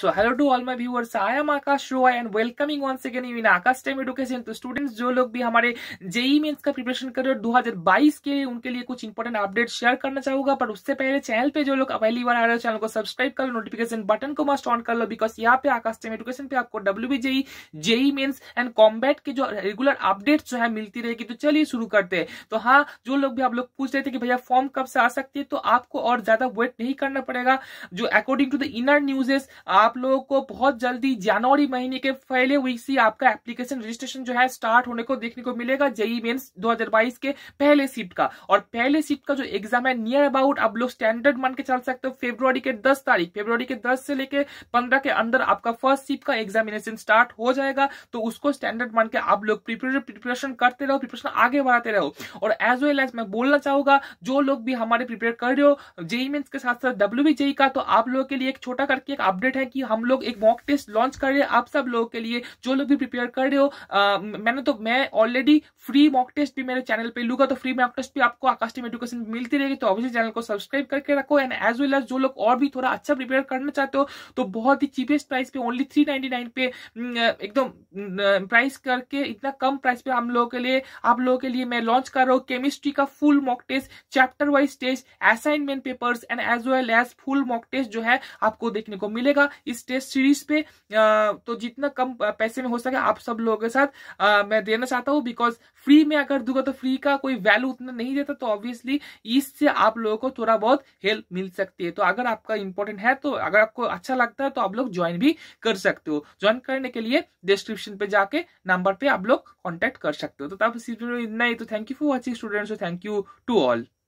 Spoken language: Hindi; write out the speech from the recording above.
so hello to all my viewers I am Akash Roy and welcoming once again in Akash time education तो स्टूडेंट्स जो लोग भी हमारे जेई मेंस e का प्रिपरेशन कर रहे हो 2022 के लिए उनके लिए कुछ इंपॉर्टेंट अपडेट शेयर करना चाहूंगा पर उससे पहले चैनल पे जो लोग पहली बार आ रहे हो चैनल को सब्सक्राइब कर लो नोटिफिकेशन बटन को मस्ट ऑन कर लो बिकॉज यहाँ पे आकाश टाइम एडुकेशन पे आपको W JEE JEE mains and combat के जो रेगुलर अपडेट जो है मिलती रहेगी तो चलिए शुरू करते हैं तो हाँ जो लोग भी आप लोग पूछ रहे थे कि भैया फॉर्म कब से आ सकती है तो आपको और ज्यादा वेट नहीं करना पड़ेगा जो according to the inner newses आप लोगों को बहुत जल्दी जनवरी महीने के पहले वीक से आपका एप्लीकेशन रजिस्ट्रेशन जो है स्टार्ट होने को देखने को मिलेगा जेई मेन्स दो के पहले शिफ्ट का और पहले शिफ्ट का जो एग्जाम है नियर अबाउट आप लोग स्टैंडर्ड मान के चल सकते हो फेब्रुआरी के दस तारीख फेब्रुआरी के दस से लेकर पंद्रह के अंदर आपका फर्स्ट शिफ्ट का एग्जामिनेशन स्टार्ट हो जाएगा तो उसको स्टैंडर्ड मान के आप लोग प्रिपरेशन करते रहो प्रिपरेशन आगे बढ़ाते रहो और एज वेल एज मैं बोलना चाहूंगा जो लोग भी हमारे प्रिपेयर कर रहे हो जेई मेन्स के साथ साथ डब्ल्यू का तो आप लोगों के लिए एक छोटा करके एक अपडेट है कि हम लोग एक मॉक टेस्ट लॉन्च कर रहे हैं आप सब लोगों के लिए जो लोग भी प्रिपेयर कर रहे हो आ, मैंने तो मैं ऑलरेडी फ्री मॉक टेस्ट भी मेरे चैनल पे लूंगा तो फ्री मॉक टेस्ट भी आपको आकाश एजुकेशन मिलती रहेगी तो ऑब्वियसली चैनल को सब्सक्राइब करके रखो एंड एज वेल एज जो लोग और भी थोड़ा अच्छा प्रिपेयर करना चाहते हो तो बहुत ही चीपेस्ट प्राइस पे ओनली थ्री पे एकदम प्राइस करके इतना कम प्राइस पे हम लोगों के लिए आप लोगों के लिए मैं लॉन्च कर रहा हूँ केमिस्ट्री का full mock test chapter wise test assignment papers and as well as full mock test जो है आपको देखने को मिलेगा इस टेस्ट सीरीज पे तो जितना कम पैसे में हो सके आप सब लोगों के साथ मैं देना चाहता हूँ बिकॉज फ्री में अगर दूंगा तो फ्री का कोई वैल्यू उतना नहीं देता तो ऑब्वियसली इससे आप लोगों को थोड़ा बहुत हेल्प मिल सकती है तो अगर आपका इंपॉर्टेंट है तो अगर आपको अच्छा लगता है तो आप लोग ज्वाइन भी कर सकते हो ज्वाइन करने के लिए डिस्क्रिप्शन पे जाके नंबर पे आप लोग कॉन्टेक्ट कर सकते हो तो तब इतना ही तो thank you for watching students thank you to all